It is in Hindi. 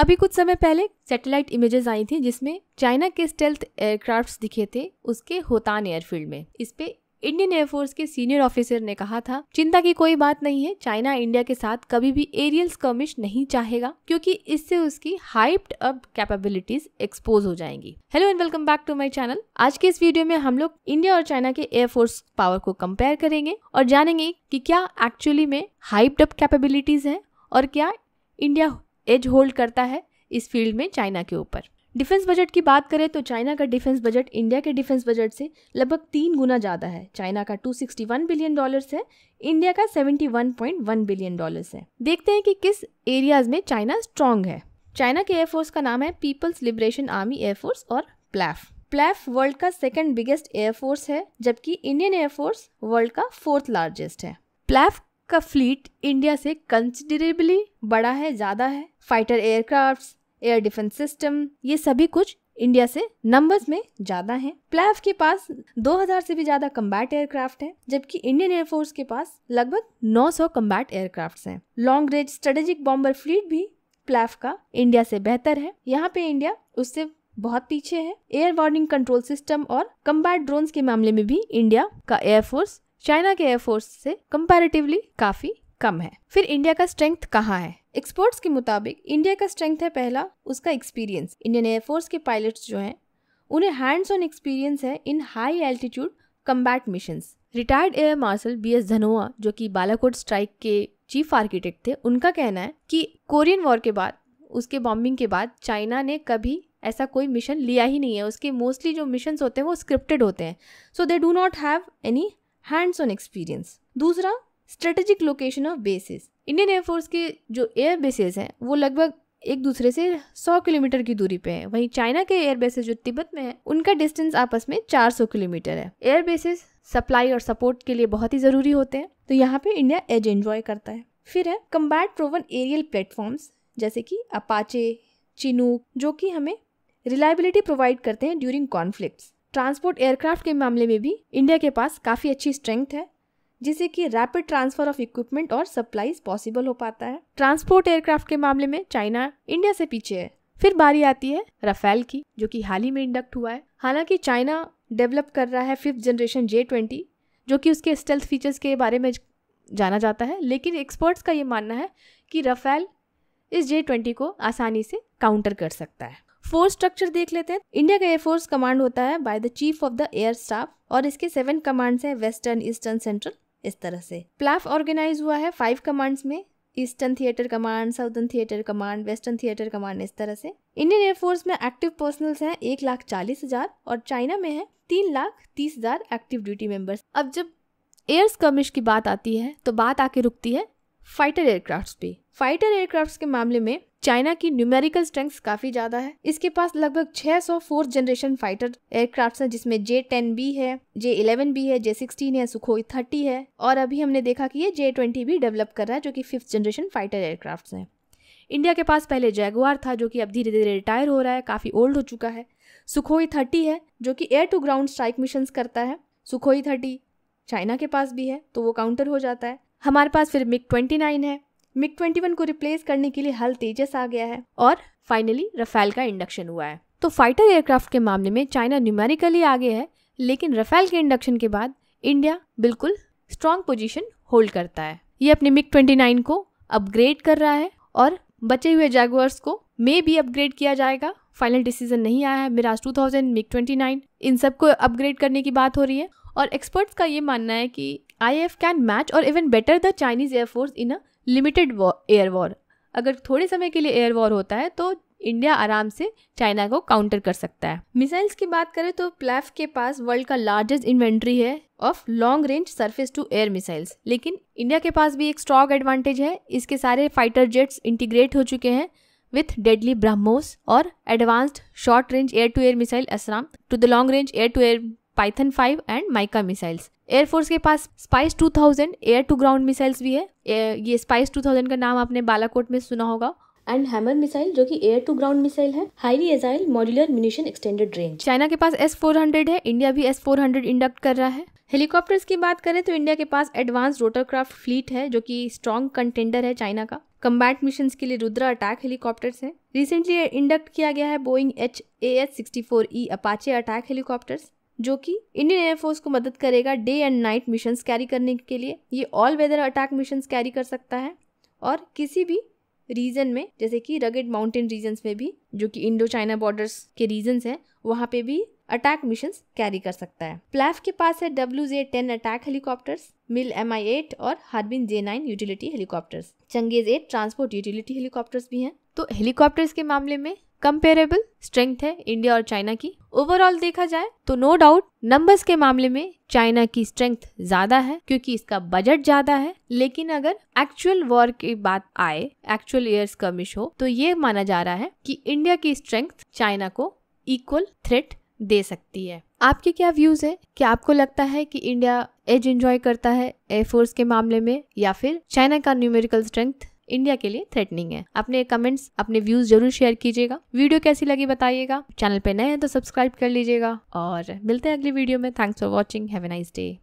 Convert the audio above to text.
अभी कुछ समय पहले सैटेलाइट इमेजेस आई थी जिसमें चाइना के स्टेल्थ एयरक्राफ्ट्स दिखे थे उसके होतान एयरफील्ड में इस पे इंडियन एयरफोर्स के सीनियर ऑफिसर ने कहा था चिंता की कोई बात नहीं है चाइना इंडिया के साथ कभी भी एरियल स्कर्मिश नहीं चाहेगा क्योंकि इससे उसकी हाइप्ड अप कैपेबिलिटीज एक्सपोज हो जाएंगी hello and welcome back to my channel आज के इस वीडियो में हम लोग इंडिया और चाइना के एयरफोर्स पावर को कंपेयर करेंगे और जानेंगे की क्या एक्चुअली में हाइप्ड अप कैपेबिलिटीज है और क्या इंडिया एज होल्ड करता है इस फील्ड में चाइना के ऊपर डिफेंस बजट की बात करें तो चाइना का डिफेंस बजट इंडिया के डिफेंस बजट से लगभग तीन गुना ज़्यादा है चाइना का 261 बिलियन डॉलर्स है इंडिया का 71.1 बिलियन डॉलर्स है देखते हैं कि किस एरियाज में चाइना स्ट्रांग है चाइना के एयरफोर्स का नाम है पीपल्स लिबरेशन आर्मी एयरफोर्स और प्लैफ प्लैफ वर्ल्ड का सेकेंड बिगेस्ट एयरफोर्स है जबकि इंडियन एयरफोर्स वर्ल्ड का फोर्थ लार्जेस्ट है प्लैफ का फ्लीट इंडिया से कंसिडरेबली बड़ा है ज़्यादा है fighter aircraft air defence system ये सभी कुछ इंडिया से नंबर्स में ज्यादा हैं। प्लेफ के पास 2000 से भी ज्यादा कम्बैट एयरक्राफ्ट हैं, जबकि इंडियन एयरफोर्स के पास लगभग 900 कम्बैट एयरक्राफ्ट हैं। Long range strategic bomber fleet भी प्लेफ का इंडिया से बेहतर है यहाँ पे इंडिया उससे बहुत पीछे है एयर वार्निंग कंट्रोल सिस्टम और कम्बैट ड्रोन के मामले में भी इंडिया का एयरफोर्स चाइना के एयरफोर्स से कंपैरेटिवली काफी कम है फिर इंडिया का स्ट्रेंथ कहाँ है एक्सपर्ट्स के मुताबिक इंडिया का स्ट्रेंथ है पहला उसका एक्सपीरियंस इंडियन एयरफोर्स के पायलट्स जो हैं उन्हें हैंड्स ऑन एक्सपीरियंस है in high altitude combat mission retired air marshal B S Dhanoa जो कि बालाकोट स्ट्राइक के चीफ आर्किटेक्ट थे उनका कहना है कि कोरियन वॉर के बाद उसके बॉम्बिंग के बाद चाइना ने कभी ऐसा कोई मिशन लिया ही नहीं है उसके मोस्टली जो मिशन होते हैं वो स्क्रिप्टेड होते हैं so they do not have any hands on experience दूसरा strategic location of bases Indian air force के जो एयर बेसिस हैं वो लगभग एक दूसरे से 100 किलोमीटर की दूरी पे है वहीं चाइना के एयर बेसिस जो तिब्बत में है उनका डिस्टेंस आपस में 400 किलोमीटर है एयर बेसिस सप्लाई और सपोर्ट के लिए बहुत ही ज़रूरी होते हैं तो यहाँ पे इंडिया एज एंजॉय करता है फिर है कम्बैट प्रोवन एरियल प्लेटफॉर्म्स जैसे कि अपाचे चिनूक जो कि हमें रिलायबिलिटी प्रोवाइड करते हैं ड्यूरिंग कॉन्फ्लिक्ट्स ट्रांसपोर्ट एयरक्राफ्ट के मामले में भी इंडिया के पास काफ़ी अच्छी स्ट्रेंथ है जिससे कि रैपिड ट्रांसफर ऑफ इक्विपमेंट और सप्लाईज पॉसिबल हो पाता है ट्रांसपोर्ट एयरक्राफ्ट के मामले में चाइना इंडिया से पीछे है फिर बारी आती है रफेल की जो कि हाल ही में इंडक्ट हुआ है हालांकि चाइना डेवलप कर रहा है फिफ्थ जनरेशन जे ट्वेंटी जो कि उसके स्टेल्थ फीचर्स के बारे में जाना जाता है लेकिन एक्सपर्ट्स का ये मानना है कि रफेल इस जे ट्वेंटी को आसानी से काउंटर कर सकता है फोर्स स्ट्रक्चर देख लेते हैं इंडिया का एयरफोर्स कमांड होता है by the chief of the air staff और इसके सेवन कमांड्स हैं वेस्टर्न ईस्टर्न सेंट्रल इस तरह से प्लाफ ऑर्गेनाइज हुआ है फाइव कमांड्स में eastern theatre command southern theatre command western theatre command इस तरह से इंडियन एयरफोर्स में एक्टिव पर्सनल हैं एक लाख चालीस हजार और चाइना में है तीन लाख तीस हजार एक्टिव ड्यूटी मेंबर्स अब जब एयर स्कर्मिश की बात आती है तो बात आके रुकती है फाइटर एयरक्राफ्ट्स पे फाइटर एयरक्राफ्ट्स के मामले में चाइना की न्यूमेरिकल स्ट्रेंथ काफी ज्यादा है इसके पास लगभग 600 फोर्थ जनरेशन फाइटर एयरक्राफ्ट हैं जिसमें जे टेन बी है जे इलेवन बी है जे सिक्सटीन है सुखोई थर्टी है और अभी हमने देखा कि ये जे ट्वेंटी भी डेवलप कर रहा है जो कि फिफ्थ जनरेशन फाइटर एयरक्राफ्ट हैं इंडिया के पास पहले जैगुआर था जो कि अब धीरे धीरे रिटायर हो रहा है काफ़ी ओल्ड हो चुका है सुखोई थर्टी है जो कि air to ground strike mission करता है सुखोई थर्टी चाइना के पास भी है तो वो काउंटर हो जाता है हमारे पास फिर मिग ट्वेंटी नाइन है मिक ट्वेंटी को रिप्लेस करने के लिए हल तेजस आ गया है और फाइनली रफेल का इंडक्शन हुआ है तो फाइटर एयरक्राफ्ट के मामले में चाइना न्यूमेरिकली आगे है लेकिन रफेल के इंडक्शन के बाद इंडिया बिल्कुल स्ट्रांग पोजीशन होल्ड करता है ये अपने मिक 29 को अपग्रेड कर रहा है और बचे हुए जैगवर्स को मे भी अपग्रेड किया जाएगा फाइनल डिसीजन नहीं आया है मिराज 2000 मिक 29 इन सबको अपग्रेड करने की बात हो रही है और एक्सपर्ट्स का ये मानना है कि आई एफ कैन मैच और even better the Chinese air force in a limited air war अगर थोड़े समय के लिए एयर वॉर होता है तो इंडिया आराम से चाइना को काउंटर कर सकता है मिसाइल्स की बात करें तो प्लेफ के पास वर्ल्ड का लार्जेस्ट इन्वेंट्री है of long range surface to air missiles लेकिन इंडिया के पास भी एक स्ट्रॉग एडवांटेज है इसके सारे फाइटर जेट्स इंटीग्रेट हो चुके हैं विथ डेडली ब्रह्मोस और advanced short range air to air missile ASRAAM to the long range air to air Python 5 and MICA missiles air force के पास SPICE 2000 air to ground missiles भी है ये स्पाइस 2000 का नाम आपने बालाकोट में सुना होगा एंड हैमर मिसाइल जो कि एयर टू ग्राउंड मिसाइल है highly agile modular munition extended range China के पास एस फोर है इंडिया भी एस फोर इंडक्ट कर रहा है हेलीकॉप्टर्स की बात करें तो इंडिया के पास एडवांस रोटरक्राफ्ट फ्लीट है जो कि स्ट्रॉन्ग कंटेंडर है चाइना का कम्बैट मिशन के लिए रुद्रा अटैक हेलीकॉप्टर्स हैं रिसेंटली इंडक्ट किया गया है Boeing H A S sixty four E Apache attack helicopters जो कि इंडियन एयरफोर्स को मदद करेगा day and night mission carry करने के लिए ये all weather attack mission carry कर सकता है और किसी भी रीजन में जैसे कि रगेड माउंटेन रीजन्स में भी जो कि इंडो चाइना बॉर्डर्स के रीजन्स हैं वहाँ पे भी अटैक मिशन कैरी कर सकता है प्लैफ के पास है W J ten attack helicopters Mil M I eight और Harbin J nine utility helicopters चंगेज एट ट्रांसपोर्ट यूटिलिटी हेलीकॉप्टर्स भी हैं तो हेलीकॉप्टर्स के मामले में कंपेरेबल स्ट्रेंथ है इंडिया और चाइना की ओवरऑल देखा जाए तो नो डाउट नंबर्स के मामले में चाइना की स्ट्रेंथ ज्यादा है क्योंकि इसका बजट ज्यादा है लेकिन अगर एक्चुअल वॉर की बात आए एक्चुअल ईयर्स कमिश हो तो ये माना जा रहा है कि इंडिया की स्ट्रेंथ चाइना को इक्वल थ्रेट दे सकती है आपके क्या व्यूज है क्या आपको लगता है कि इंडिया एज एंजॉय करता है एयरफोर्स के मामले में या फिर चाइना का न्यूमेरिकल स्ट्रेंथ इंडिया के लिए थ्रेटनिंग है अपने कमेंट्स अपने व्यूज जरूर शेयर कीजिएगा वीडियो कैसी लगी बताइएगा चैनल पे नए हैं तो सब्सक्राइब कर लीजिएगा और मिलते हैं अगली वीडियो में thanks for watching have a nice day